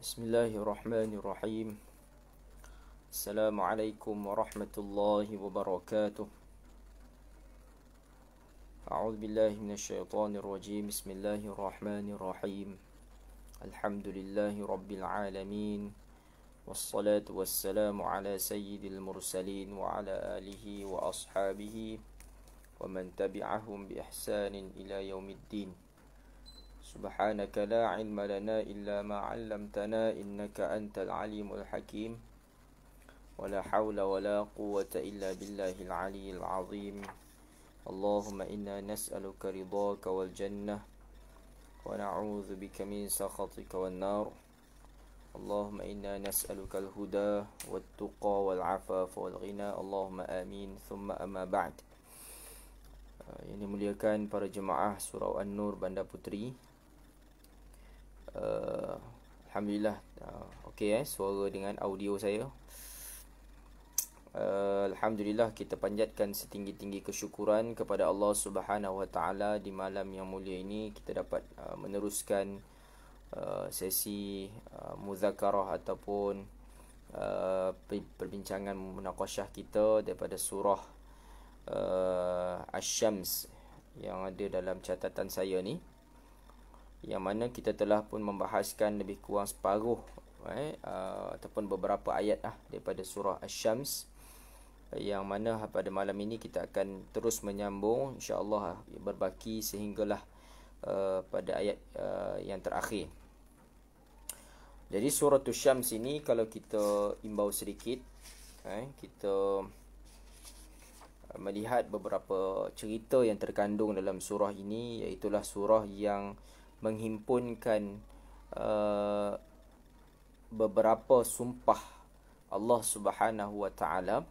بسم الله الرحمن الرحيم السلام عليكم ورحمة الله وبركاته أعوذ بالله من الشيطان الرجيم بسم الله الرحمن الرحيم الحمد لله رب العالمين والصلاة والسلام على سيد المرسلين وعلى آله وأصحابه ومن تبعهم بإحسان إلى يوم الدين سبحانك لا علم لنا إلا ما علمتنا إنك أنت العليم الحكيم ولا حول ولا قوة إلا بالله العلي العظيم اللهم إنا نسألك رضاك والجنة ونعوذ بك من سخطك والنار اللهم إنا نسألك الهدى والتقى والعفاف والغنى اللهم آمين ثم أما بعد Yang آه، dimuliakan يعني para jemaah Surau An-Nur Bandar Puteri uh, Alhamdulillah uh, Okay eh Suara dengan audio saya uh, Alhamdulillah Kita panjatkan setinggi-tinggi kesyukuran Kepada Allah subhanahu wa ta'ala Di malam yang mulia ini Kita dapat uh, meneruskan uh, Sesi uh, Muzakarah ataupun uh, Perbincangan Munakosyah kita daripada surah uh, Ash-Shams Yang ada dalam catatan saya ni yang mana kita telah pun membahaskan lebih kurang separuh right, eh, uh, ataupun beberapa ayat ah daripada surah Ash-Shams yang mana pada malam ini kita akan terus menyambung insyaAllah berbaki sehinggalah uh, pada ayat uh, yang terakhir. Jadi surah Ash-Shams ini kalau kita imbau sedikit, eh, kita uh, melihat beberapa cerita yang terkandung dalam surah ini iaitulah surah yang menghimpunkan uh, beberapa sumpah Allah Subhanahu Wa Taala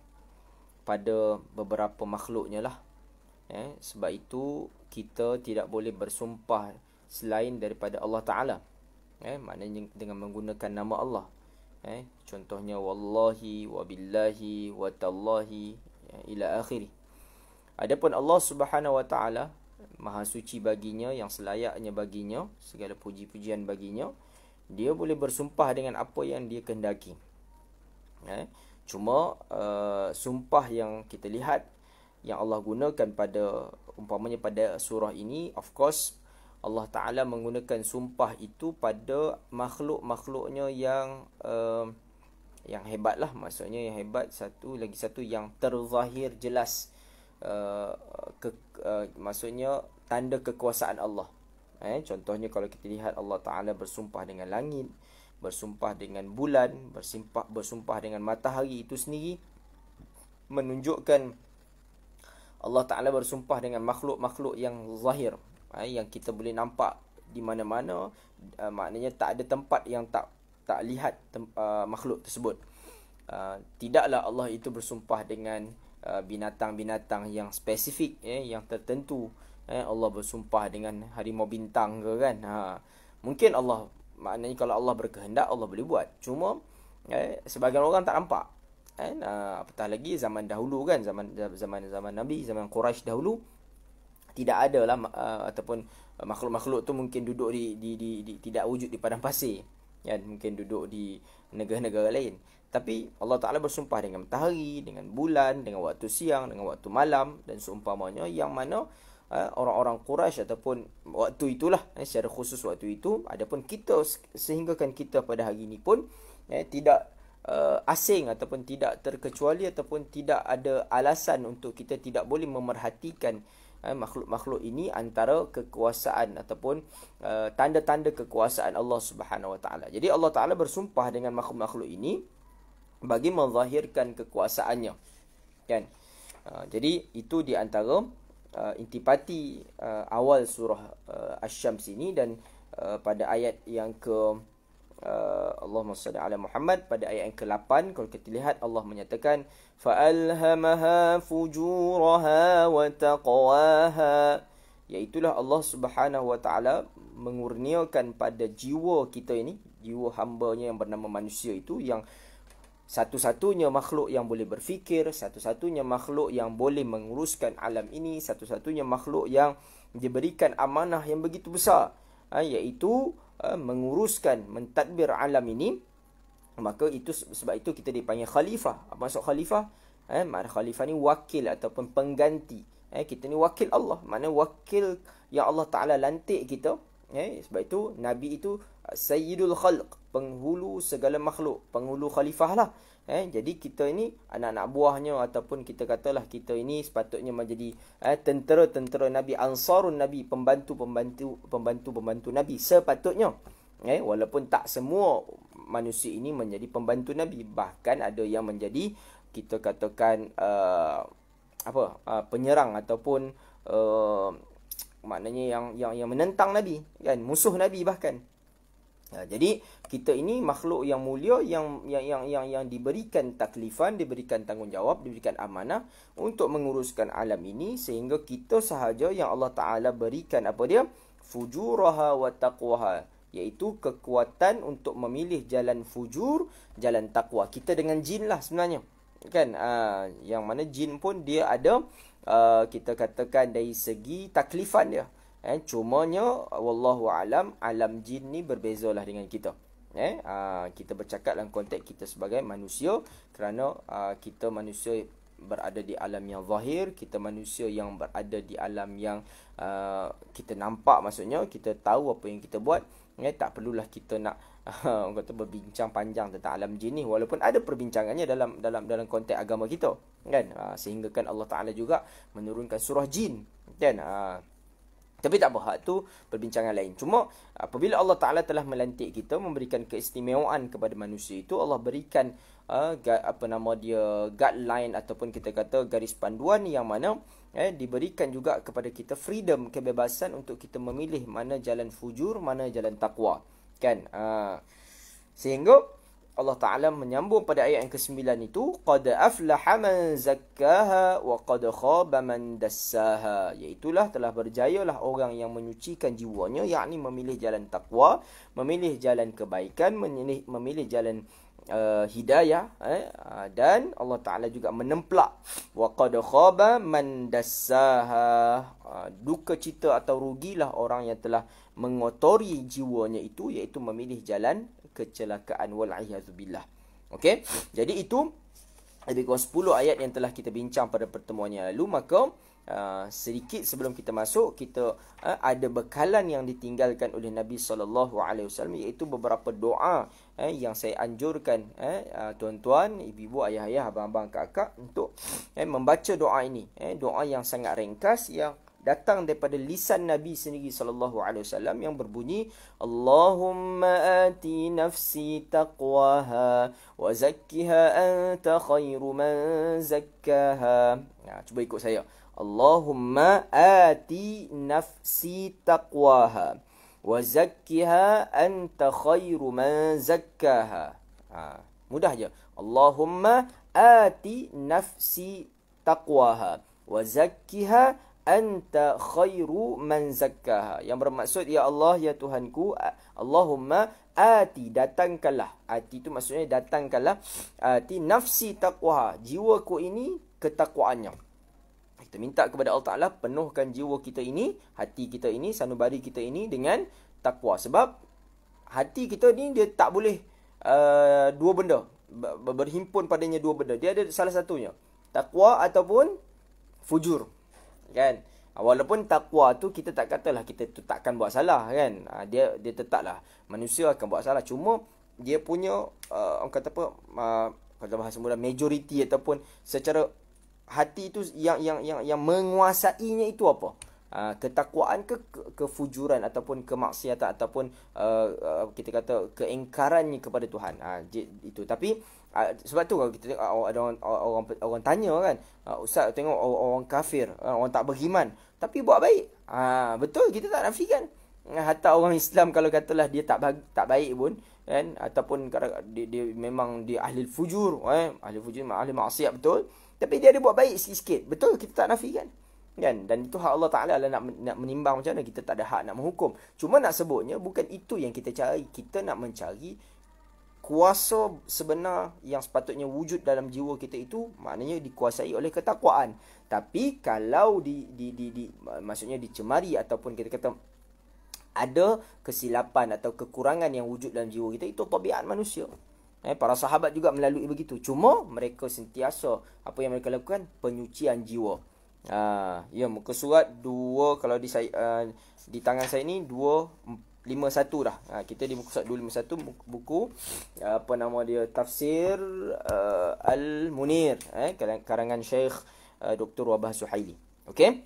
pada beberapa makhluknya lah. Eh, sebab itu kita tidak boleh bersumpah selain daripada Allah Taala. Eh, maknanya dengan menggunakan nama Allah. Eh, contohnya wallahi wa billahi wa tallahi ya, ila akhiri. Adapun Allah Subhanahu wa taala maha suci baginya yang selayaknya baginya segala puji-pujian baginya dia boleh bersumpah dengan apa yang dia kehendaki eh cuma uh, sumpah yang kita lihat yang Allah gunakan pada umpamanya pada surah ini of course Allah Taala menggunakan sumpah itu pada makhluk-makhluknya yang uh, yang hebatlah maksudnya yang hebat satu lagi satu yang terzahir jelas Uh, ke, uh, maksudnya tanda kekuasaan Allah. Eh, contohnya kalau kita lihat Allah Taala bersumpah dengan langit, bersumpah dengan bulan, bersumpah bersumpah dengan matahari itu sendiri menunjukkan Allah Taala bersumpah dengan makhluk-makhluk yang zahir, eh, yang kita boleh nampak di mana-mana, uh, maknanya tak ada tempat yang tak tak lihat uh, makhluk tersebut. Uh, tidaklah Allah itu bersumpah dengan Uh, binatang-binatang yang spesifik eh, yang tertentu eh, Allah bersumpah dengan harimau bintang ke kan ha mungkin Allah maknanya kalau Allah berkehendak Allah boleh buat cuma eh, sebagian orang tak nampak kan eh, apatah lagi zaman dahulu kan zaman zaman zaman Nabi zaman Quraisy dahulu tidak ada lah uh, ataupun uh, makhluk-makhluk tu mungkin duduk di di, di di di tidak wujud di padang pasir ya, mungkin duduk di negara-negara lain. Tapi Allah Ta'ala bersumpah dengan matahari, dengan bulan, dengan waktu siang, dengan waktu malam dan seumpamanya yang mana eh, orang-orang Quraisy ataupun waktu itulah eh, secara khusus waktu itu adapun kita sehinggakan kita pada hari ini pun eh, tidak uh, asing ataupun tidak terkecuali ataupun tidak ada alasan untuk kita tidak boleh memerhatikan eh, makhluk-makhluk ini antara kekuasaan ataupun uh, tanda-tanda kekuasaan Allah Subhanahu Wa Taala. Jadi Allah Taala bersumpah dengan makhluk-makhluk ini bagi menzahirkan kekuasaannya. Kan? Uh, jadi itu di antara uh, intipati uh, awal surah uh, Asy-Syams ini dan uh, pada ayat yang ke uh, Allahumma salli ala Muhammad pada ayat yang ke-8 kalau kita lihat Allah menyatakan فألهمها فجورها وتقواها Iaitulah Allah subhanahu wa ta'ala mengurniakan pada jiwa kita ini, jiwa hambanya yang bernama manusia itu yang satu-satunya makhluk yang boleh berfikir, satu-satunya makhluk yang boleh menguruskan alam ini, satu-satunya makhluk yang diberikan amanah yang begitu besar. Ha, iaitu ha, menguruskan, mentadbir alam ini maka itu sebab itu kita dipanggil khalifah apa maksud khalifah eh makna khalifah ni wakil ataupun pengganti eh kita ni wakil Allah makna wakil yang Allah taala lantik kita eh sebab itu nabi itu eh, sayyidul khalq penghulu segala makhluk penghulu khalifah lah eh jadi kita ini anak-anak buahnya ataupun kita katalah kita ini sepatutnya menjadi eh tentera-tentera nabi ansarun nabi pembantu-pembantu pembantu-pembantu nabi sepatutnya eh walaupun tak semua manusia ini menjadi pembantu Nabi bahkan ada yang menjadi kita katakan uh, apa uh, penyerang ataupun uh, maknanya yang yang yang menentang Nabi kan musuh Nabi bahkan uh, jadi kita ini makhluk yang mulia yang yang yang yang, yang diberikan taklifan diberikan tanggungjawab diberikan amanah untuk menguruskan alam ini sehingga kita sahaja yang Allah Taala berikan apa dia fujuraha wa taqwaha iaitu kekuatan untuk memilih jalan fujur, jalan takwa. Kita dengan jin lah sebenarnya. Kan? Uh, yang mana jin pun dia ada uh, kita katakan dari segi taklifan dia. Eh, cumanya wallahu alam alam jin ni berbezalah dengan kita. Eh, uh, kita bercakap dalam konteks kita sebagai manusia kerana uh, kita manusia berada di alam yang zahir, kita manusia yang berada di alam yang uh, kita nampak maksudnya kita tahu apa yang kita buat Okay, eh, tak perlulah kita nak uh, kata berbincang panjang tentang alam jin ni walaupun ada perbincangannya dalam dalam dalam konteks agama kita kan uh, ha, sehinggakan Allah Taala juga menurunkan surah jin kan uh, tapi tak apa, tu perbincangan lain. Cuma apabila Allah Taala telah melantik kita, memberikan keistimewaan kepada manusia itu, Allah berikan uh, apa nama dia guideline ataupun kita kata garis panduan yang mana eh diberikan juga kepada kita freedom kebebasan untuk kita memilih mana jalan fujur mana jalan takwa kan uh, sehingga Allah Taala menyambung pada ayat yang ke-9 itu qad aflaha man zakkaha wa qad khaba man dassaha iaitu telah berjayalah orang yang menyucikan jiwanya yakni memilih jalan takwa memilih jalan kebaikan memilih, memilih jalan uh, hidayah eh? Ah, dan Allah Taala juga menemplak waqad khaba man dassaha ah, duka cita atau rugilah orang yang telah mengotori jiwanya itu iaitu memilih jalan kecelakaan wal a'udzubillah Okay, jadi itu lebih kurang 10 ayat yang telah kita bincang pada pertemuan yang lalu maka Uh, sedikit sebelum kita masuk kita uh, ada bekalan yang ditinggalkan oleh Nabi sallallahu alaihi wasallam iaitu beberapa doa eh, yang saya anjurkan eh, uh, tuan-tuan ibu-ibu ayah-ayah abang-abang kakak untuk eh, membaca doa ini eh, doa yang sangat ringkas yang datang daripada lisan Nabi sendiri sallallahu alaihi wasallam yang berbunyi Allahumma ati nafsi taqwaha wa zakkiha anta khairu man zakkaha. Nah, cuba ikut saya. Allahumma ati nafsi taqwaha wa zakkiha anta khairu man zakkaha. Ha, mudah je. Allahumma ati nafsi taqwaha wa zakkiha anta khairu man zakkaha. Yang bermaksud ya Allah ya Tuhanku, Allahumma ati datangkanlah. Ati tu maksudnya datangkanlah ati nafsi taqwaha. Jiwaku ini ketakwaannya. Kita minta kepada Allah Ta'ala penuhkan jiwa kita ini, hati kita ini, sanubari kita ini dengan takwa. Sebab hati kita ni dia tak boleh uh, dua benda. Berhimpun padanya dua benda. Dia ada salah satunya. Takwa ataupun fujur. Kan? Ah, walaupun takwa tu kita tak katalah kita tu takkan buat salah kan. Ah, dia dia tetaplah manusia akan buat salah. Cuma dia punya uh, orang kata apa uh, ah, kalau bahasa mula majoriti ataupun secara hati itu yang yang yang yang menguasainya itu apa? Uh, ketakwaan ke, ke kefujuran ataupun kemaksiatan ataupun uh, uh, kita kata keengkarannya kepada Tuhan. Uh, itu. Tapi uh, sebab tu kalau kita tengok uh, ada orang, orang orang tanya kan, uh, ustaz tengok orang, orang kafir, orang tak beriman tapi buat baik. Uh, betul kita tak nafikan. Hatta orang Islam kalau katalah dia tak bagi, tak baik pun kan ataupun dia, dia memang dia ahli fujur eh ahli fujur ahli maksiat betul. Tapi dia ada buat baik sikit-sikit. Betul kita tak nafikan. Kan? Dan itu hak Allah Ta'ala lah nak, nak menimbang macam mana. Kita tak ada hak nak menghukum. Cuma nak sebutnya bukan itu yang kita cari. Kita nak mencari kuasa sebenar yang sepatutnya wujud dalam jiwa kita itu maknanya dikuasai oleh ketakwaan tapi kalau di di di, di maksudnya dicemari ataupun kita kata ada kesilapan atau kekurangan yang wujud dalam jiwa kita itu tabiat manusia Eh, para sahabat juga melalui begitu. Cuma mereka sentiasa apa yang mereka lakukan penyucian jiwa. Ah, ya muka surat 2 kalau di saya uh, di tangan saya ni 251 dah. Ah, kita di muka surat 251 buku apa nama dia tafsir uh, Al-Munir eh karangan Syekh uh, Dr. Wabah Suhaili. Okey.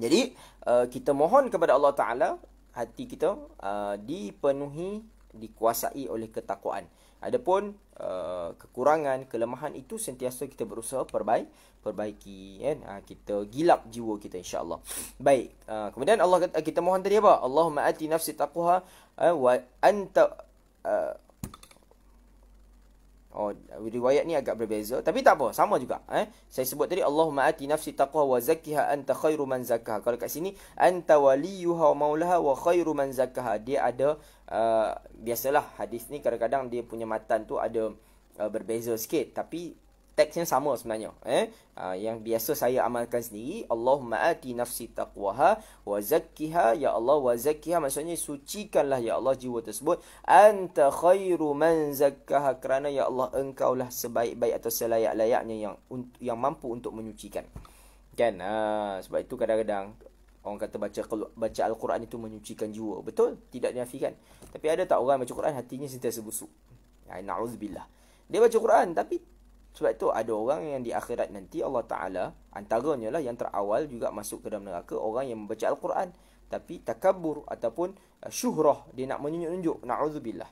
Jadi uh, kita mohon kepada Allah Taala hati kita uh, dipenuhi dikuasai oleh ketakwaan. Adapun uh, kekurangan, kelemahan itu sentiasa kita berusaha perbaiki, perbaiki. Kan? Uh, kita gilap jiwa kita insya Allah. Baik. Uh, kemudian Allah kata, kita mohon tadi apa? Allahumma ati nafsi taquha uh, ah, wa anta... Uh, oh, riwayat ni agak berbeza Tapi tak apa, sama juga eh? Saya sebut tadi Allahumma ati nafsi taqwa wa zakiha anta khairu man zakaha Kalau kat sini Anta waliyuha wa maulaha wa khairu man zakaha Dia ada Uh, biasalah hadis ni kadang-kadang dia punya matan tu ada uh, berbeza sikit tapi teksnya sama sebenarnya eh uh, yang biasa saya amalkan sendiri Allahumma ati nafsi taqwaha wa zakkiha ya Allah wa zakkiha maksudnya sucikanlah ya Allah jiwa tersebut anta khairu man zakkaha kerana ya Allah engkau lah sebaik-baik atau selayak-layaknya yang yang mampu untuk menyucikan kan uh, sebab itu kadang-kadang orang kata baca baca al-Quran itu menyucikan jiwa. Betul? Tidak dinafikan. Tapi ada tak orang baca Quran hatinya sentiasa busuk? Ya na'udzubillah. Dia baca Quran tapi sebab itu ada orang yang di akhirat nanti Allah Ta'ala antaranya lah yang terawal juga masuk ke dalam neraka orang yang membaca Al-Quran. Tapi takabur ataupun eh, syuhrah dia nak menunjuk-nunjuk. Na'udzubillah.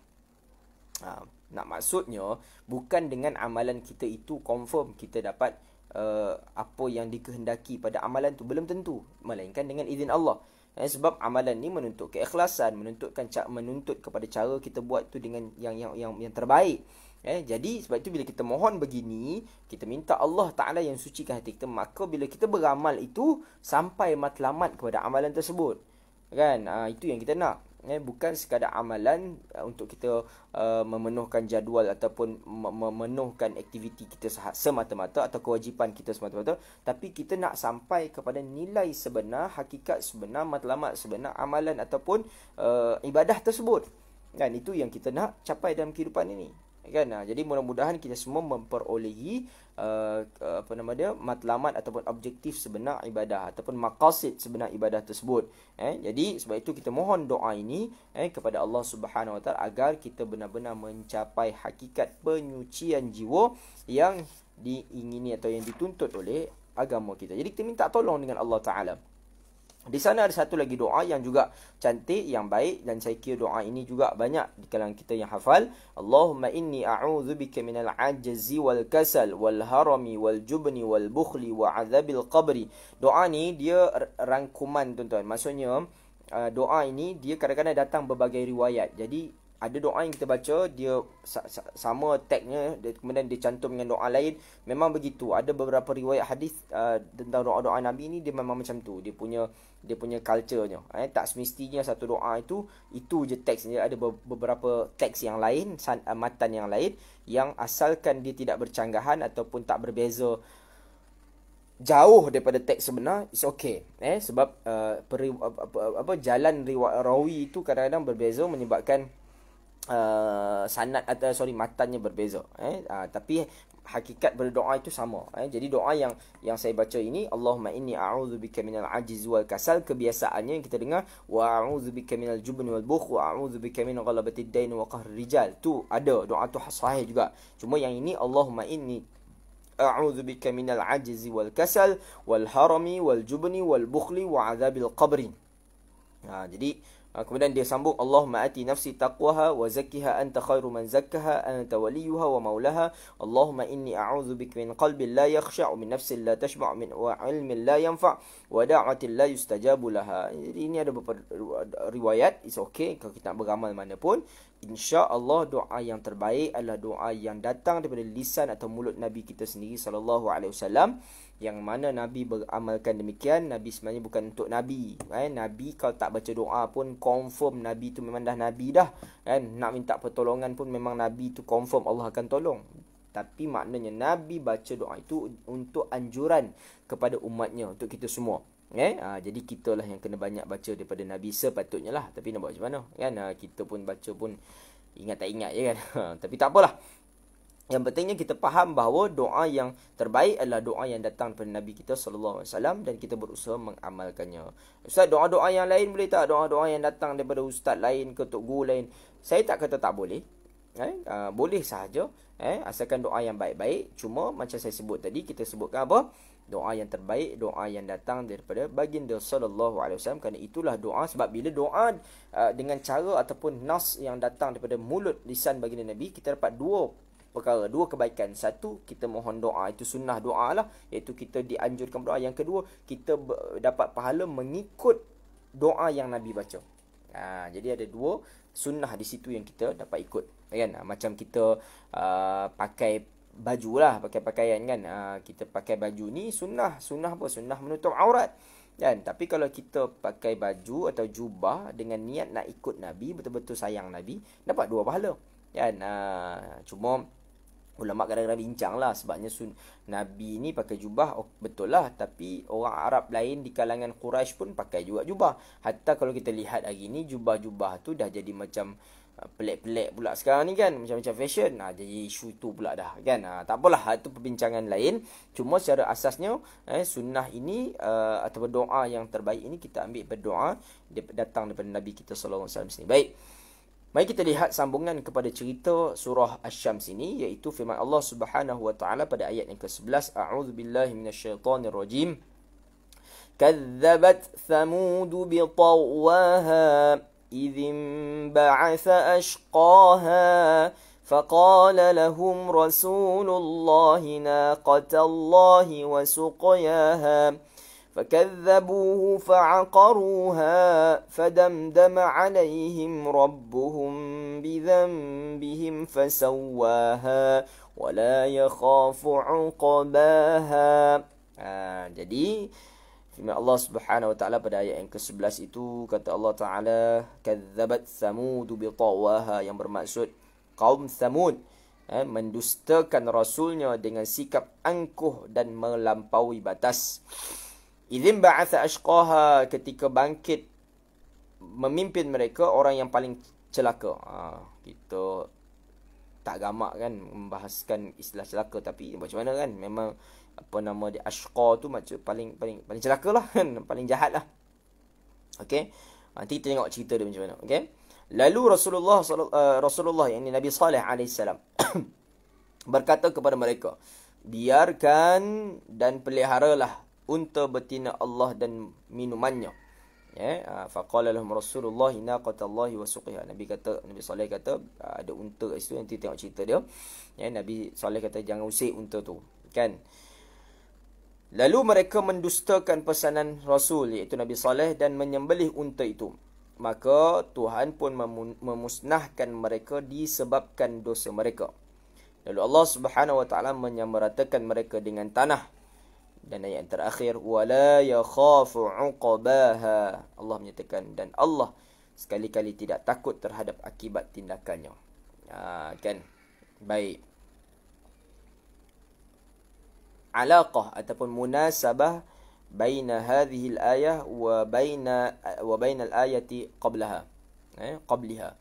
Ha, nak maksudnya bukan dengan amalan kita itu confirm kita dapat uh, apa yang dikehendaki pada amalan tu belum tentu melainkan dengan izin Allah dan eh, sebab amalan ni menuntut keikhlasan menuntutkan menuntut kepada cara kita buat tu dengan yang yang yang yang terbaik Eh, jadi sebab itu bila kita mohon begini Kita minta Allah Ta'ala yang sucikan hati kita Maka bila kita beramal itu Sampai matlamat kepada amalan tersebut Kan ha, itu yang kita nak eh bukan sekadar amalan eh, untuk kita uh, memenuhkan jadual ataupun memenuhkan aktiviti kita semata-mata atau kewajipan kita semata-mata tapi kita nak sampai kepada nilai sebenar hakikat sebenar matlamat sebenar amalan ataupun uh, ibadah tersebut dan itu yang kita nak capai dalam kehidupan ini kan ha, jadi mudah-mudahan kita semua memperolehi uh, uh, apa nama dia matlamat ataupun objektif sebenar ibadah ataupun maqasid sebenar ibadah tersebut eh jadi sebab itu kita mohon doa ini eh kepada Allah Subhanahu Wa Taala agar kita benar-benar mencapai hakikat penyucian jiwa yang diingini atau yang dituntut oleh agama kita jadi kita minta tolong dengan Allah Taala di sana ada satu lagi doa yang juga cantik, yang baik dan saya kira doa ini juga banyak di kalangan kita yang hafal. Allahumma inni a'udzu bika minal 'ajzi wal kasal wal harami wal jubni wal bukhli wa 'adzabil qabri. Doa ni dia rangkuman tuan-tuan. Maksudnya uh, doa ini dia kadang-kadang datang berbagai riwayat. Jadi ada doa yang kita baca dia sama tagnya dia, kemudian dia cantum dengan doa lain memang begitu ada beberapa riwayat hadis uh, tentang doa-doa nabi ni dia memang macam tu dia punya dia punya culturenya eh tak semestinya satu doa itu itu je teks dia ada beberapa teks yang lain san, uh, matan yang lain yang asalkan dia tidak bercanggahan ataupun tak berbeza jauh daripada teks sebenar it's okay eh sebab uh, peri, apa, apa, apa jalan riwayat rawi itu kadang-kadang berbeza menyebabkan uh, sanad atau sorry matanya berbeza eh uh, tapi hakikat berdoa itu sama eh jadi doa yang yang saya baca ini Allahumma inni a'udzubika minal ajiz wal kasal kebiasaannya yang kita dengar wa a'udzubika minal jubn wal bukh wa a'udzubika min ghalabati dain wa qahr rijal tu ada doa tu sahih juga cuma yang ini Allahumma inni أعوذ wal من wal jubni wal bukhli wa وعذاب القبر. آه، jadi Ha, kemudian dia sambung Allahumma ati nafsi taqwaha wa zakkiha anta khairu man zakkaha anta waliyuha wa maulaha Allahumma inni a'udzu bika min qalbin la yakhsha'u min nafsin la tashba'u min wa 'ilmin la yanfa' wa da'atin la yustajabu laha. Jadi ini ada beberapa riwayat it's okay kalau kita nak beramal mana pun insya-Allah doa yang terbaik adalah doa yang datang daripada lisan atau mulut Nabi kita sendiri sallallahu alaihi wasallam yang mana Nabi beramalkan demikian Nabi sebenarnya bukan untuk Nabi kan? Nabi kalau tak baca doa pun Confirm Nabi tu memang dah Nabi dah kan? Nak minta pertolongan pun memang Nabi tu confirm Allah akan tolong Tapi maknanya Nabi baca doa itu Untuk anjuran kepada umatnya Untuk kita semua Eh, ha, jadi kita lah yang kena banyak baca daripada Nabi sepatutnya lah Tapi nak buat macam mana kan? Ha, kita pun baca pun ingat tak ingat je kan Tapi tak apalah yang pentingnya kita faham bahawa doa yang terbaik adalah doa yang datang daripada Nabi kita sallallahu alaihi wasallam dan kita berusaha mengamalkannya. Ustaz, doa-doa yang lain boleh tak? Doa-doa yang datang daripada ustaz lain ke tok guru lain. Saya tak kata tak boleh. Eh, uh, boleh sahaja eh asalkan doa yang baik-baik cuma macam saya sebut tadi kita sebutkan apa doa yang terbaik doa yang datang daripada baginda sallallahu alaihi wasallam kerana itulah doa sebab bila doa uh, dengan cara ataupun nas yang datang daripada mulut lisan baginda nabi kita dapat dua perkara. Dua kebaikan. Satu, kita mohon doa. Itu sunnah doa lah. Iaitu kita dianjurkan doa. Yang kedua, kita dapat pahala mengikut doa yang Nabi baca. Ha, jadi ada dua sunnah di situ yang kita dapat ikut. Ya kan? Ha, macam kita uh, pakai baju lah, pakai pakaian kan. Uh, kita pakai baju ni sunnah. Sunnah apa? Sunnah menutup aurat. dan ya Tapi kalau kita pakai baju atau jubah dengan niat nak ikut Nabi, betul-betul sayang Nabi, dapat dua pahala. Ya kan? Uh, Cuma Ulama kadang-kadang bincang lah sebabnya sun, Nabi ni pakai jubah oh, betul lah tapi orang Arab lain di kalangan Quraisy pun pakai juga jubah. Hatta kalau kita lihat hari ni jubah-jubah tu dah jadi macam uh, pelik-pelik pula sekarang ni kan macam-macam fashion. Nah, ha, jadi isu tu pula dah kan. Nah, ha, tak apalah itu ha, perbincangan lain. Cuma secara asasnya eh, sunnah ini uh, atau doa yang terbaik ini kita ambil berdoa datang daripada Nabi kita sallallahu alaihi wasallam Baik. Mari kita lihat sambungan kepada cerita surah Asy-Syams ini iaitu firman Allah Subhanahu wa taala pada ayat yang ke-11 A'udzu billahi minasyaitonir rajim. Kazzabat Thamud bi tawaha idzim ba'atha ashqaha فقال لهم رسول الله ناقة الله فكذبوه فعقروها فدمدم عليهم ربهم بذنبهم فسواها ولا يخاف عقباها آه jadi firman Allah Subhanahu wa taala pada ayat yang ke-11 itu kata Allah taala kadzabat samud bi tawaha yang bermaksud kaum samud eh, mendustakan rasulnya dengan sikap angkuh dan melampaui batas Izin ba'atha ashqaha ketika bangkit memimpin mereka orang yang paling celaka. Ha, kita tak gamak kan membahaskan istilah celaka tapi macam mana kan memang apa nama dia ashqa tu macam paling paling paling celaka lah kan paling jahat lah. Okay. Ha, nanti kita tengok cerita dia macam mana. Okay. Lalu Rasulullah eh, Rasulullah yang Nabi Saleh AS berkata kepada mereka biarkan dan peliharalah unta betina Allah dan minumannya. Ya, yeah. Ha, faqala lahum Rasulullah inna wa suqiha. Nabi kata Nabi Saleh kata ha, ada unta kat situ nanti tengok cerita dia. Ya, Nabi Saleh kata jangan usik unta tu. Kan? Lalu mereka mendustakan pesanan Rasul iaitu Nabi Saleh dan menyembelih unta itu. Maka Tuhan pun memusnahkan mereka disebabkan dosa mereka. Lalu Allah Subhanahu wa taala menyamaratakan mereka dengan tanah dan ayat yang terakhir wala yakhafu uqbaha Allah menyatakan dan Allah sekali-kali tidak takut terhadap akibat tindakannya ha, kan baik alaqah ataupun munasabah baina hadhihi al-ayah wa baina wa baina al qablaha eh qablaha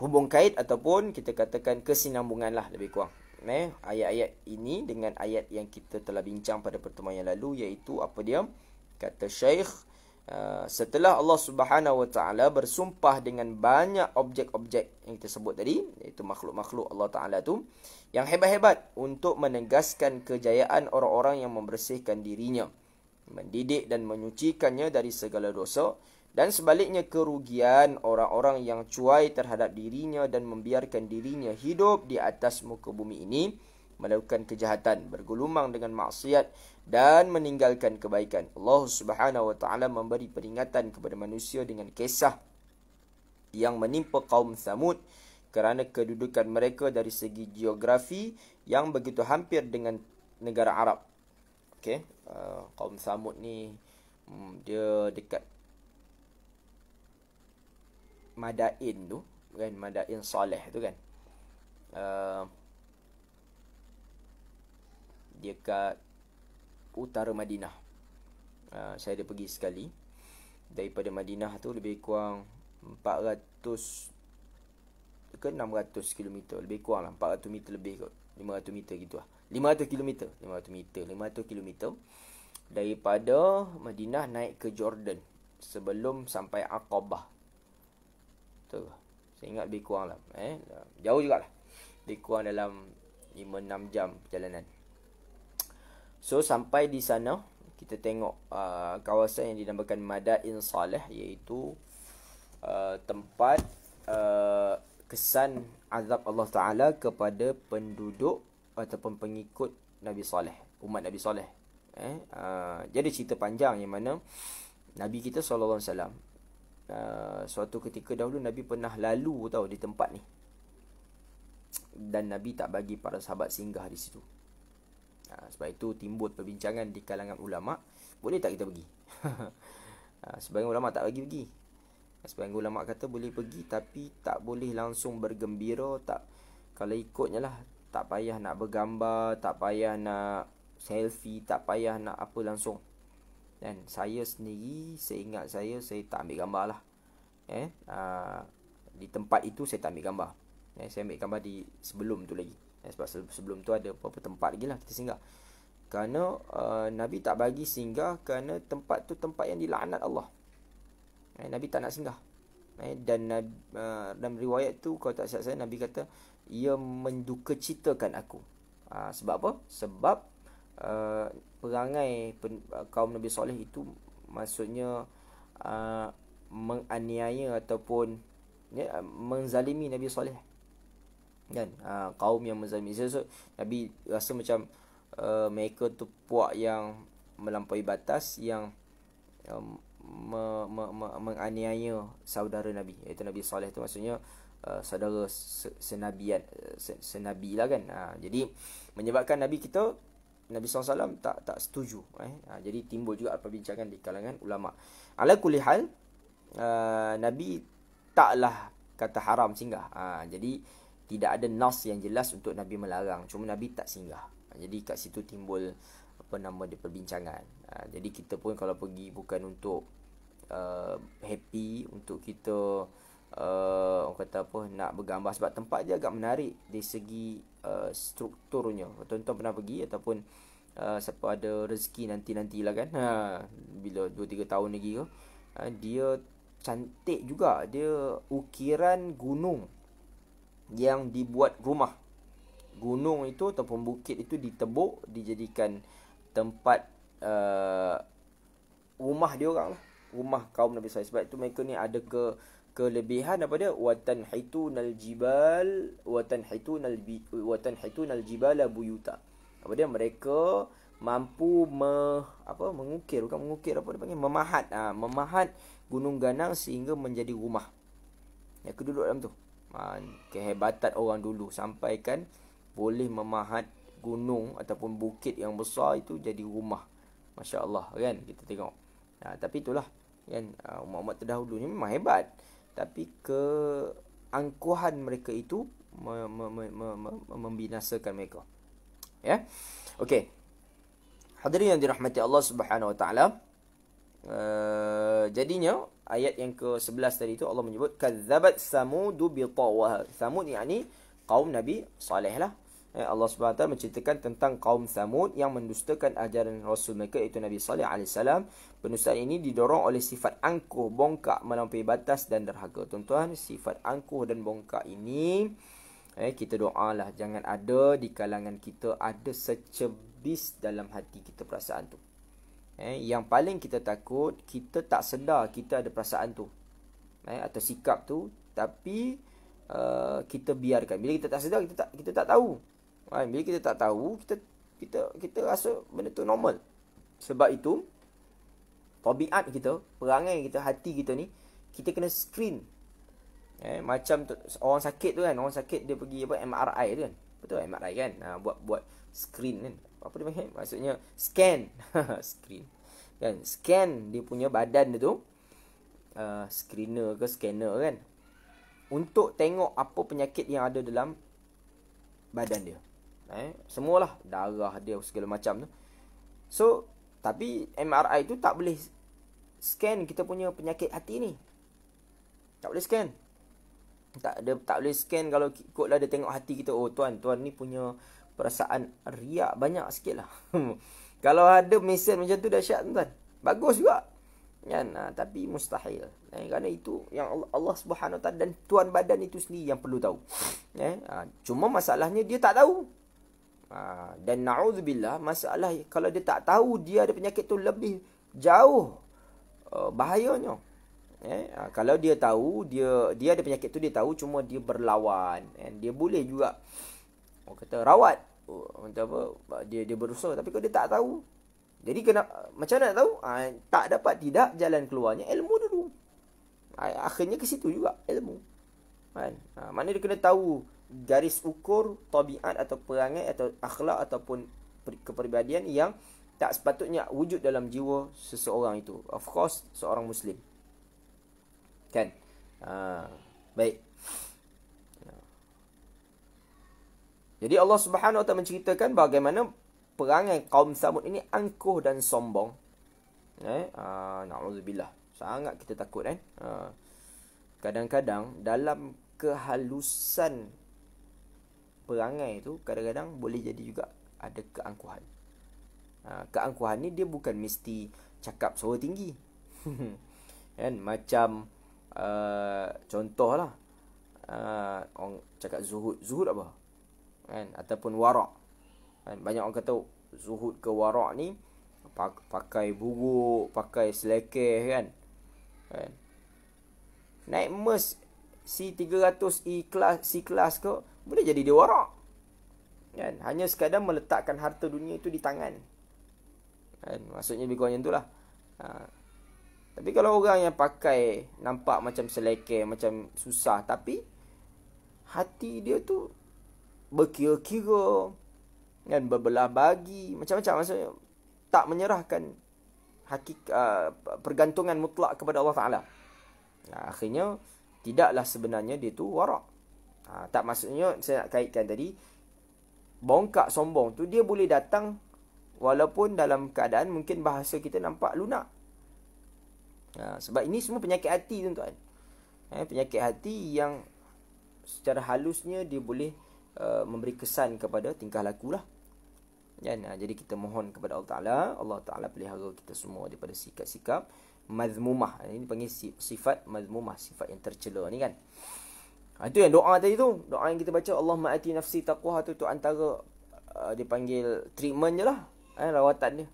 hubung kait ataupun kita katakan kesinambunganlah lebih kurang eh, ayat-ayat ini dengan ayat yang kita telah bincang pada pertemuan yang lalu iaitu apa dia kata syekh uh, setelah Allah Subhanahu Wa Taala bersumpah dengan banyak objek-objek yang kita sebut tadi iaitu makhluk-makhluk Allah Taala tu yang hebat-hebat untuk menegaskan kejayaan orang-orang yang membersihkan dirinya mendidik dan menyucikannya dari segala dosa dan sebaliknya kerugian orang-orang yang cuai terhadap dirinya dan membiarkan dirinya hidup di atas muka bumi ini melakukan kejahatan, bergelumang dengan maksiat dan meninggalkan kebaikan. Allah Subhanahu wa taala memberi peringatan kepada manusia dengan kisah yang menimpa kaum Samud kerana kedudukan mereka dari segi geografi yang begitu hampir dengan negara Arab. Okey, uh, kaum Samud ni hmm, dia dekat madain tu kan madain soleh tu kan uh, dia kat utara Madinah uh, saya ada pergi sekali daripada Madinah tu lebih kurang 400 ke 600 km lebih kurang lah 400 meter lebih kot 500 meter gitu lah 500 km 500 meter 500 km daripada Madinah naik ke Jordan sebelum sampai Aqabah tu saya ingat lebih kurang lah eh jauh juga lah lebih kurang dalam 5 6 jam perjalanan so sampai di sana kita tengok uh, kawasan yang dinamakan Madain Saleh iaitu uh, tempat uh, kesan azab Allah Taala kepada penduduk ataupun pengikut Nabi Saleh umat Nabi Saleh eh uh, jadi cerita panjang yang mana Nabi kita sallallahu alaihi wasallam Ah, suatu ketika dahulu Nabi pernah lalu tahu di tempat ni. Dan Nabi tak bagi para sahabat singgah di situ. Ha, sebab itu timbul perbincangan di kalangan ulama, boleh tak kita pergi? ha, sebagian ulama tak bagi pergi. Sebagian ulama kata boleh pergi tapi tak boleh langsung bergembira, tak kalau ikutnya lah tak payah nak bergambar, tak payah nak selfie, tak payah nak apa langsung. Dan eh, hmm. saya sendiri seingat saya saya tak ambil gambar lah. Eh, aa, ah, di tempat itu saya tak ambil gambar. Eh, saya ambil gambar di sebelum tu lagi. Eh, sebab sebelum tu ada beberapa tempat lagi lah kita singgah. Kerana aa, ah, Nabi tak bagi singgah kerana tempat tu tempat yang dilaknat Allah. Eh, Nabi tak nak singgah. Eh, dan Nabi, ah, dalam riwayat tu kalau tak silap saya Nabi kata ia menduka citakan aku. Aa, sebab apa? Sebab Uh, perangai pen, uh, kaum Nabi Saleh itu maksudnya uh, menganiaya ataupun ya, uh, menzalimi Nabi Saleh kan uh, kaum yang menzalimi so, so, Nabi rasa macam uh, mereka tu puak yang melampaui batas yang um, me, me, me, menganiaya saudara Nabi iaitu Nabi Saleh tu maksudnya Uh, saudara senabian uh, senabilah kan uh, jadi menyebabkan nabi kita Nabi SAW tak tak setuju eh. Ha, jadi timbul juga perbincangan di kalangan ulama. Ala kulli hal uh, Nabi taklah kata haram singgah. Ha, jadi tidak ada nas yang jelas untuk Nabi melarang. Cuma Nabi tak singgah. Ha, jadi kat situ timbul apa nama dia perbincangan. Ha, jadi kita pun kalau pergi bukan untuk uh, happy untuk kita uh, orang kata apa nak bergambar sebab tempat dia agak menarik dari segi uh, strukturnya. Tonton pernah pergi ataupun uh, siapa ada rezeki nanti-nantilah kan. Ha bila 2 3 tahun lagi ke. Ha, dia cantik juga. Dia ukiran gunung yang dibuat rumah. Gunung itu ataupun bukit itu ditebuk dijadikan tempat uh, rumah dia orang lah. Rumah kaum Nabi SAW. Sebab itu mereka ni ada ke kelebihan apa dia watan haitu nal jibal watan haitu nal watan haitu nal jibala buyuta apa dia mereka mampu me, apa mengukir bukan mengukir apa dia panggil memahat ha, memahat gunung ganang sehingga menjadi rumah ya kedudukan dalam tu ha, kehebatan orang dulu sampaikan boleh memahat gunung ataupun bukit yang besar itu jadi rumah masya-Allah kan kita tengok ha, tapi itulah kan ha, umat-umat terdahulu ni memang hebat tapi keangkuhan mereka itu mem- mem- mem- membinasakan mereka ya okey hadirin yang dirahmati Allah Subhanahu wa taala eh, jadinya ayat yang ke-11 tadi itu Allah menyebut kadzabat samud bi tawah samud yakni kaum nabi saleh lah. Eh, Allah SWT menceritakan tentang kaum Thamud yang mendustakan ajaran Rasul mereka iaitu Nabi Saleh AS. Penustaan ini didorong oleh sifat angkuh, bongkak, melampaui batas dan derhaka. Tuan-tuan, sifat angkuh dan bongkak ini eh, kita doalah jangan ada di kalangan kita ada secebis dalam hati kita perasaan tu. Eh, yang paling kita takut, kita tak sedar kita ada perasaan tu. Eh, atau sikap tu. Tapi, Uh, kita biarkan bila kita tak sedar kita tak kita tak tahu Kan? Bila kita tak tahu, kita kita kita rasa benda tu normal. Sebab itu, tabiat kita, perangai kita, hati kita ni, kita kena screen. Eh, macam tu, orang sakit tu kan, orang sakit dia pergi apa MRI tu kan. Betul MRI kan? Ha, buat buat screen kan. Apa dia panggil? Maksudnya scan. screen. Kan? Scan dia punya badan dia tu. Uh, screener ke scanner kan. Untuk tengok apa penyakit yang ada dalam badan dia eh semualah darah dia segala macam tu so tapi MRI tu tak boleh scan kita punya penyakit hati ni tak boleh scan tak ada tak boleh scan kalau ikutlah dia tengok hati kita oh tuan tuan ni punya perasaan riak banyak sikit lah. kalau ada mesin macam tu dah syak tuan bagus juga Ya, kan? ha, nah tapi mustahil eh, kerana itu yang Allah, Allah Subhanahu dan tuan badan itu sendiri yang perlu tahu eh ha, cuma masalahnya dia tak tahu Ha, dan na'udzubillah masalah kalau dia tak tahu dia ada penyakit tu lebih jauh uh, bahayanya. Eh, ha, kalau dia tahu dia dia ada penyakit tu dia tahu cuma dia berlawan and dia boleh juga orang kata rawat entah uh, apa dia dia berusaha tapi kalau dia tak tahu jadi kena macam mana nak tahu ha, tak dapat tidak jalan keluarnya ilmu dulu ha, akhirnya ke situ juga ilmu kan ha, mana dia kena tahu garis ukur tabiat atau perangai atau akhlak ataupun kepribadian yang tak sepatutnya wujud dalam jiwa seseorang itu. Of course, seorang Muslim. Kan? Uh, baik. Jadi Allah Subhanahu Wa Taala menceritakan bagaimana perangai kaum Samud ini angkuh dan sombong. Eh, uh, na'udzubillah. Sangat kita takut eh. Uh, kadang-kadang dalam kehalusan perangai tu kadang-kadang boleh jadi juga ada keangkuhan. Ha, keangkuhan ni dia bukan mesti cakap suara tinggi. kan macam uh, contohlah uh, orang cakap zuhud, zuhud apa? Kan ataupun warak. Kan banyak orang kata zuhud ke warak ni pakai buruk, pakai selekeh kan. Kan. Naik mes C300 E class C class ke boleh jadi dia warak. Kan? Hanya sekadar meletakkan harta dunia itu di tangan. Kan? Maksudnya lebih kurang macam itulah. Ha. Tapi kalau orang yang pakai nampak macam seleke, macam susah tapi hati dia tu berkira-kira dan berbelah bagi macam-macam maksudnya tak menyerahkan hakik uh, pergantungan mutlak kepada Allah Taala. Nah, akhirnya tidaklah sebenarnya dia tu warak. Ha, tak maksudnya saya nak kaitkan tadi bongkak sombong tu dia boleh datang walaupun dalam keadaan mungkin bahasa kita nampak lunak. Ha, sebab ini semua penyakit hati tuan-tuan. Eh, penyakit hati yang secara halusnya dia boleh uh, memberi kesan kepada tingkah laku lah. Dan, uh, ha, jadi kita mohon kepada Allah Ta'ala, Allah Ta'ala pelihara kita semua daripada sikap-sikap mazmumah. Ha, ini panggil sifat mazmumah, sifat yang tercela ni kan. Itu ha, yang doa tadi tu. Doa yang kita baca Allah ma'ati nafsi taqwa tu tu antara uh, dipanggil treatment je lah. Eh, rawatan dia.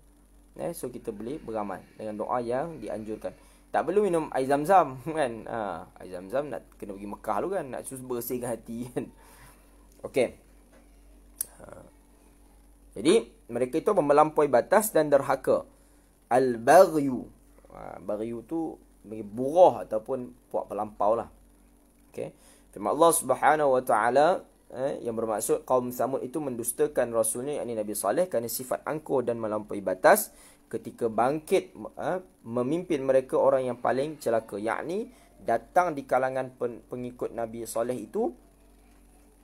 Eh, so kita boleh beramal dengan doa yang dianjurkan. Tak perlu minum air zam-zam kan. Ha, air zam-zam nak kena pergi Mekah tu kan. Nak susu bersihkan hati kan. Okay. Ha. Jadi mereka itu melampaui batas dan derhaka. Al-Baghyu. Ha, Baghyu tu bagi buruh ataupun buat pelampau lah. Okay. Firman Allah Subhanahu Wa Taala eh, yang bermaksud kaum Samud itu mendustakan rasulnya yakni Nabi Saleh kerana sifat angkuh dan melampaui batas ketika bangkit eh, memimpin mereka orang yang paling celaka yakni datang di kalangan pen, pengikut Nabi Saleh itu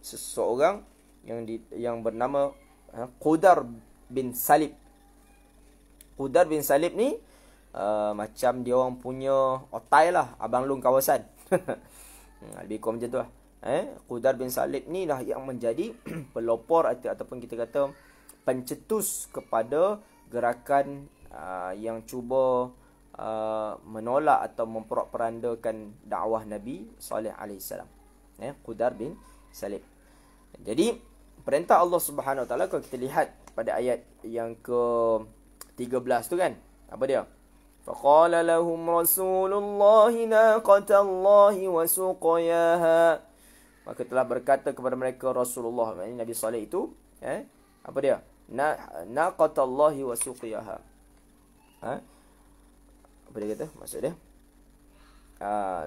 seseorang yang di, yang bernama eh, Qudar bin Salib Qudar bin Salib ni uh, macam dia orang punya otai lah abang long kawasan Hmm, lebih kurang macam tu lah. Eh, Qudar bin Salib ni lah yang menjadi pelopor atau, ataupun kita kata pencetus kepada gerakan uh, yang cuba uh, menolak atau memperandakan dakwah Nabi Saleh alaihi Eh, Qudar bin Salib. Jadi perintah Allah Subhanahu kalau kita lihat pada ayat yang ke 13 tu kan apa dia فقال لهم رسول الله ناقة الله وسقياها maka telah berkata kepada mereka Rasulullah ini Nabi Saleh itu eh apa dia naqata Allah wa suqiyaha ha apa dia kata maksud dia ha?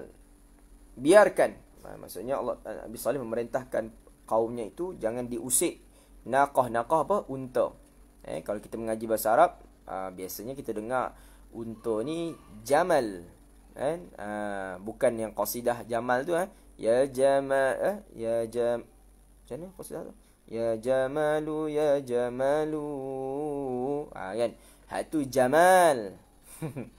biarkan ha? maksudnya Allah Nabi Saleh memerintahkan kaumnya itu jangan diusik naqah naqah apa unta eh kalau kita mengaji bahasa Arab ha? biasanya kita dengar untuk ni Jamal. Kan? Uh, bukan yang qasidah Jamal tu eh. Ya Jamal eh? ya Jam Macam mana qasidah tu? Ya Jamalu ya Jamalu. Ha kan. Ha tu Jamal.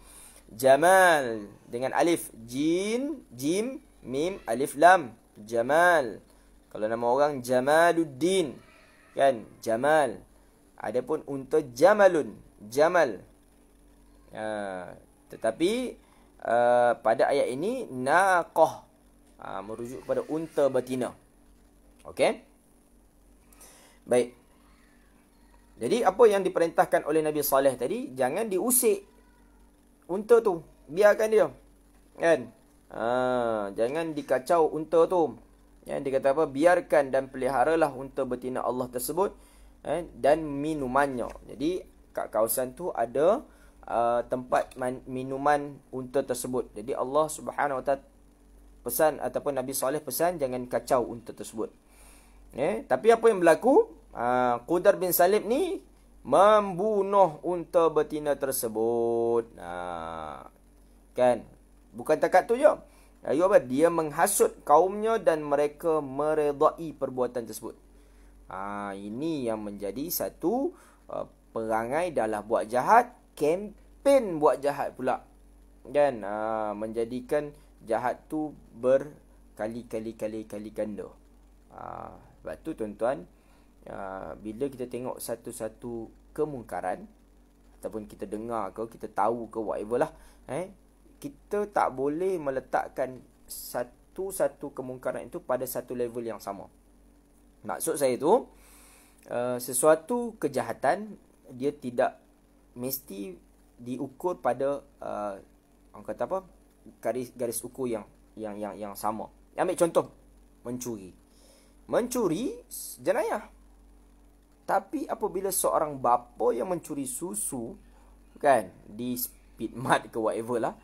jamal dengan alif jin jim mim alif lam Jamal. Kalau nama orang Jamaluddin kan Jamal. Adapun unta Jamalun Jamal. Ha, tetapi uh, pada ayat ini naqah ha, merujuk kepada unta betina. Okey. Baik. Jadi apa yang diperintahkan oleh Nabi Saleh tadi jangan diusik unta tu, biarkan dia. Kan? Ha, jangan dikacau unta tu. Yang dikata apa? Biarkan dan peliharalah unta betina Allah tersebut eh, dan minumannya. Jadi kat kawasan tu ada uh, tempat man, minuman unta tersebut. Jadi Allah Subhanahu Wa pesan ataupun Nabi Saleh pesan jangan kacau unta tersebut. Eh, tapi apa yang berlaku? Uh, Qudar bin Salib ni membunuh unta betina tersebut. Uh, kan? Bukan takat tu je. Ayuh apa? Dia menghasut kaumnya dan mereka meredai perbuatan tersebut. Ha, ini yang menjadi satu uh, perangai dalam buat jahat kempen buat jahat pula dan ha, ah, menjadikan jahat tu berkali-kali-kali-kali ganda. Ha, sebab tu tuan-tuan ah, bila kita tengok satu-satu kemungkaran ataupun kita dengar ke kita tahu ke whatever lah eh kita tak boleh meletakkan satu-satu kemungkaran itu pada satu level yang sama. Maksud saya tu uh, sesuatu kejahatan dia tidak mesti diukur pada uh, orang kata apa garis garis ukur yang yang yang yang sama. Ambil contoh mencuri. Mencuri jenayah. Tapi apabila seorang bapa yang mencuri susu kan di speed mart ke whatever lah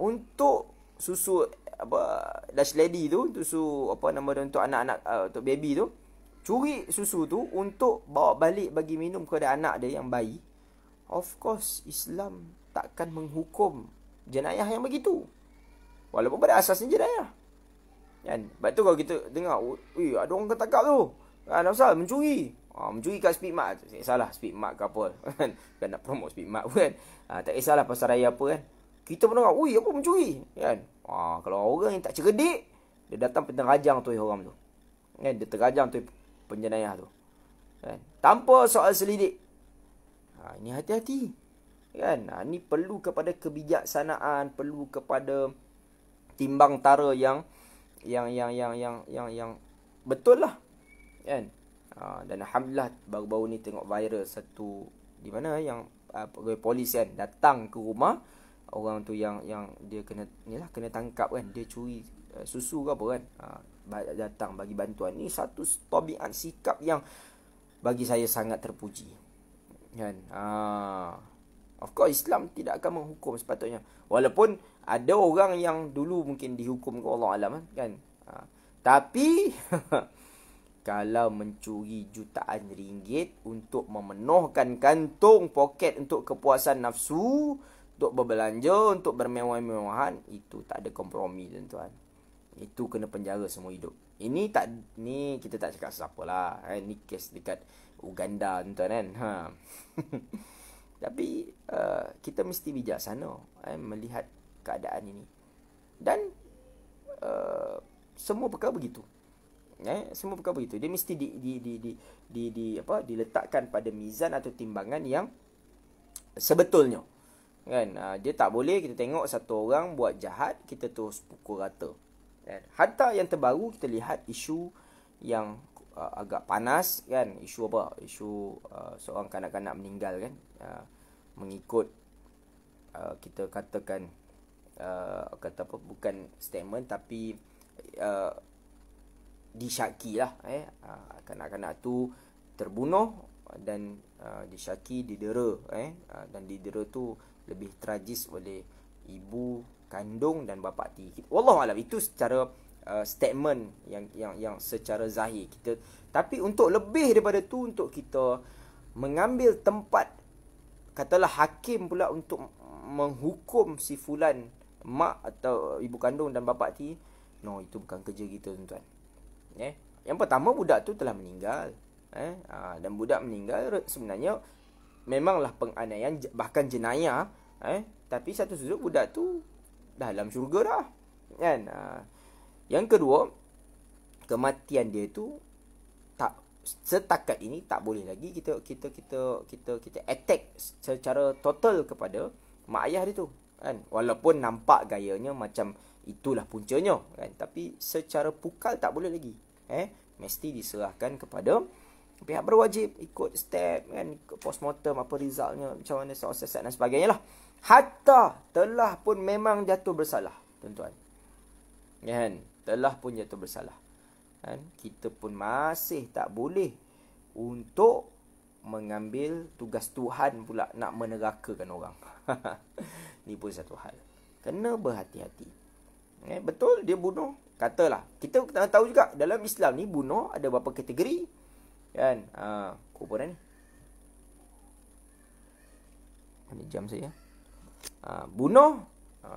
untuk susu apa dash lady tu susu apa nama dia untuk anak-anak uh, untuk baby tu curi susu tu untuk bawa balik bagi minum kepada anak dia yang bayi Of course Islam takkan menghukum jenayah yang begitu. Walaupun pada asasnya jenayah. Kan? Sebab tu kalau kita dengar, "Wei, oh, eh, ada orang ketangkap tu." Ah, ha, pasal mencuri. Ha, mencuri kat speed mart tu. salah speed mart ke apa. Kan? Bukan nak promote speed mart kan. Ha, tak salah pasal raya apa kan. Kita pun tengok, "Wei, apa mencuri?" Kan? Ha, kalau orang yang tak cerdik, dia datang penterajang tu orang tu. Kan? Dia terajang tu penjenayah tu. Kan? Tanpa soal selidik. Ha, ini hati-hati. Kan? Ha, ini perlu kepada kebijaksanaan, perlu kepada timbang tara yang yang yang yang yang yang yang, betul lah. Kan? Ha, dan alhamdulillah baru-baru ni tengok viral satu di mana yang pegawai polis kan datang ke rumah orang tu yang yang dia kena ni lah kena tangkap kan dia curi uh, susu ke apa kan uh, datang bagi bantuan ni satu tabiat sikap yang bagi saya sangat terpuji kan ha of course Islam tidak akan menghukum sepatutnya walaupun ada orang yang dulu mungkin dihukum ke Allah alam eh, kan ha. tapi kalau mencuri jutaan ringgit untuk memenuhkan kantung poket untuk kepuasan nafsu untuk berbelanja untuk bermewah-mewahan itu tak ada kompromi tuan-tuan itu kena penjara semua hidup ini tak ni kita tak cakap siapa lah eh. ni kes dekat Uganda tuan-tuan kan ha. Tapi uh, kita mesti bijaksana eh, melihat keadaan ini Dan uh, semua perkara begitu eh, Semua perkara begitu Dia mesti di, di, di, di, di, di, apa, diletakkan pada mizan atau timbangan yang sebetulnya kan uh, dia tak boleh kita tengok satu orang buat jahat kita terus pukul rata kan? hatta yang terbaru kita lihat isu yang uh, agak panas kan isu apa isu uh, seorang kanak-kanak meninggal kan uh, mengikut uh, kita katakan uh, kata apa bukan statement tapi uh, disyakilah eh uh, kanak-kanak tu terbunuh dan uh, disyaki didera eh uh, dan didera tu lebih tragis oleh ibu kandung dan bapa tiri. Wallahu alam itu secara uh, statement yang yang yang secara zahir kita tapi untuk lebih daripada tu untuk kita mengambil tempat katalah hakim pula untuk menghukum si fulan mak atau ibu kandung dan bapa ti no itu bukan kerja kita tuan-tuan eh yang pertama budak tu telah meninggal eh ah, dan budak meninggal sebenarnya memanglah penganiayaan bahkan jenayah eh tapi satu sudut budak tu dalam syurga dah kan ha. Yang kedua, kematian dia tu tak setakat ini tak boleh lagi kita kita kita kita kita attack secara total kepada mak ayah dia tu kan walaupun nampak gayanya macam itulah puncanya kan tapi secara pukal tak boleh lagi eh mesti diserahkan kepada pihak berwajib ikut step kan ikut postmortem apa resultnya macam mana seosesat dan sebagainya lah hatta telah pun memang jatuh bersalah tuan-tuan kan telah pun jatuh bersalah. Kan? Kita pun masih tak boleh untuk mengambil tugas Tuhan pula nak menerakakan orang. Ini pun satu hal. Kena berhati-hati. Eh, betul dia bunuh. Katalah. Kita kena tahu juga dalam Islam ni bunuh ada berapa kategori. Kan? Ha, kuburan ni. Ini jam saya. Ha, bunuh. Ha,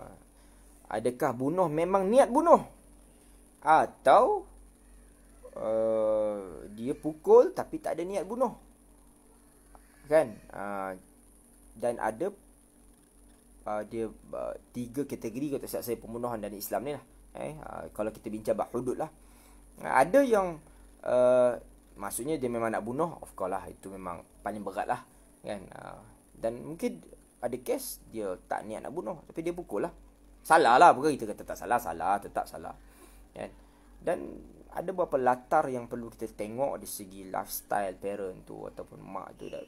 adakah bunuh memang niat bunuh? atau uh, dia pukul tapi tak ada niat bunuh kan uh, dan ada uh, dia uh, tiga kategori kalau tak saya pembunuhan dalam Islam ni lah eh uh, kalau kita bincang bab hudud lah uh, ada yang uh, maksudnya dia memang nak bunuh of course lah itu memang paling berat lah kan uh, dan mungkin ada kes dia tak niat nak bunuh tapi dia pukul lah salah lah bukan kita kata tak salah salah tetap salah kan dan ada beberapa latar yang perlu kita tengok di segi lifestyle parent tu ataupun mak tu dah,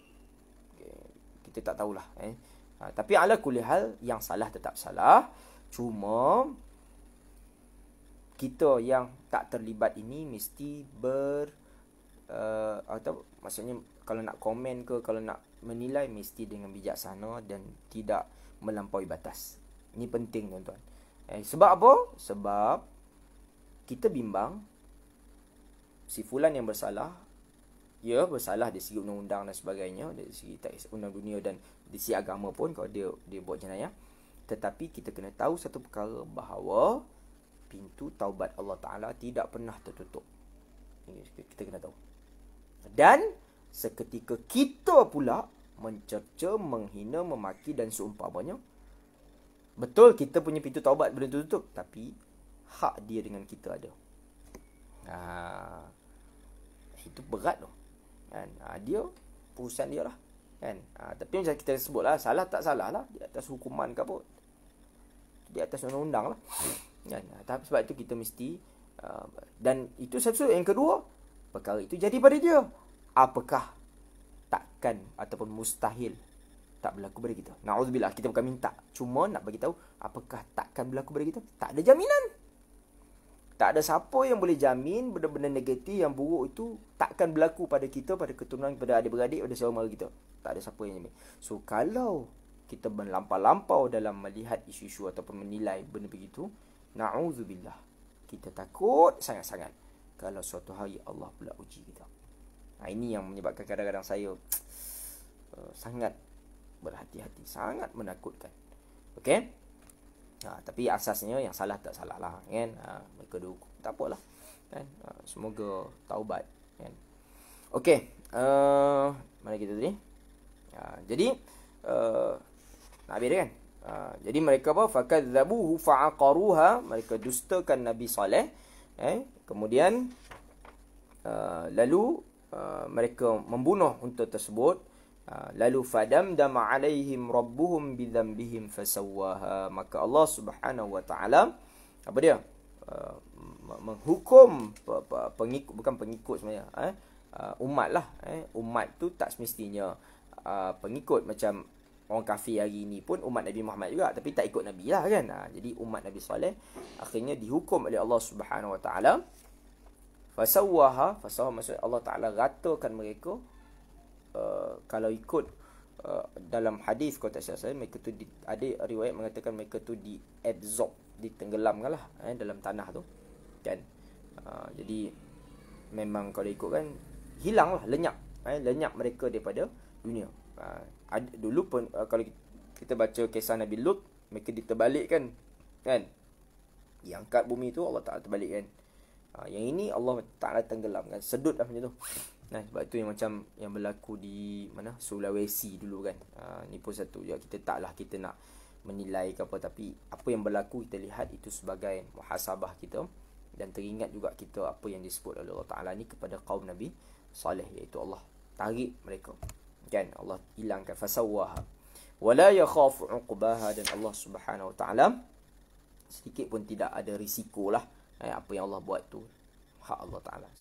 kita tak tahulah eh ha, tapi ala kulihal yang salah tetap salah cuma kita yang tak terlibat ini mesti ber uh, atau maksudnya kalau nak komen ke kalau nak menilai mesti dengan bijaksana dan tidak melampaui batas. Ini penting tuan-tuan. Eh, sebab apa? Sebab kita bimbang si fulan yang bersalah ya bersalah dari segi undang-undang dan sebagainya dari segi teks undang dunia dan dari segi agama pun kalau dia dia buat jenayah tetapi kita kena tahu satu perkara bahawa pintu taubat Allah Taala tidak pernah tertutup ini kita kena tahu dan seketika kita pula mencerca, menghina, memaki dan seumpamanya Betul kita punya pintu taubat belum tertutup Tapi hak dia dengan kita ada. Ah itu berat tu. Kan? Ah, dia perusahaan dia lah. Kan? Ah, tapi macam kita sebut lah salah tak salah lah di atas hukuman ke apa. Di atas undang-undang lah. Kan? Ah, tapi sebab itu kita mesti dan itu satu yang kedua perkara itu jadi pada dia. Apakah takkan ataupun mustahil tak berlaku pada kita. Nauzubillah kita bukan minta, cuma nak bagi tahu apakah takkan berlaku pada kita? Tak ada jaminan. Tak ada siapa yang boleh jamin benda-benda negatif yang buruk itu takkan berlaku pada kita, pada keturunan, pada adik-beradik, pada saudara-mara kita. Tak ada siapa yang jamin. So, kalau kita berlampau lampau dalam melihat isu-isu ataupun menilai benda begitu, na'udzubillah, kita takut sangat-sangat kalau suatu hari Allah pula uji kita. Nah, ini yang menyebabkan kadang-kadang saya uh, sangat berhati-hati, sangat menakutkan. Okay? Ha, tapi asasnya yang salah tak salah lah kan. Ha, mereka dulu tak apalah. Kan? Ha, semoga taubat kan. Okey, uh, mana kita tadi? Ha, jadi uh, nak habis dia kan. Ha, jadi mereka apa? Fakadzabu fa'aqaruha, mereka dustakan Nabi Saleh. Eh? Kemudian uh, lalu uh, mereka membunuh unta tersebut Ah, lalu fadam dama alaihim rabbuhum bidambihim fasawwaha maka Allah Subhanahu wa taala apa dia uh, menghukum pengikut bukan pengikut sebenarnya eh uh, ah, umatlah eh umat tu tak semestinya uh, pengikut macam orang kafir hari ini pun umat Nabi Muhammad juga tapi tak ikut Nabi lah kan uh, jadi umat Nabi Saleh akhirnya dihukum oleh Allah Subhanahu wa taala fasawwaha fasawwa maksud Allah taala ratakan mereka Uh, kalau ikut uh, dalam hadis kalau tak silap saya mereka tu di, ada riwayat mengatakan mereka tu di absorb ditenggelamkan lah eh, dalam tanah tu kan uh, jadi memang kalau ikut kan hilang lah lenyap eh, lenyap mereka daripada dunia uh, ad, dulu pun uh, kalau kita baca kisah Nabi Lut mereka diterbalikkan kan diangkat bumi tu Allah Ta'ala terbalikkan uh, yang ini Allah Ta'ala tenggelamkan sedut lah macam tu Nah, eh, sebab tu yang macam yang berlaku di mana Sulawesi dulu kan. Uh, ni pun satu juga kita taklah kita nak menilai ke apa tapi apa yang berlaku kita lihat itu sebagai muhasabah kita dan teringat juga kita apa yang disebut oleh Allah Taala ni kepada kaum Nabi Saleh iaitu Allah tarik mereka. Kan Allah hilangkan fasawaha. Wala yakhafu uqbaha dan Allah Subhanahu Wa Taala sedikit pun tidak ada risikolah eh, apa yang Allah buat tu hak Allah Taala.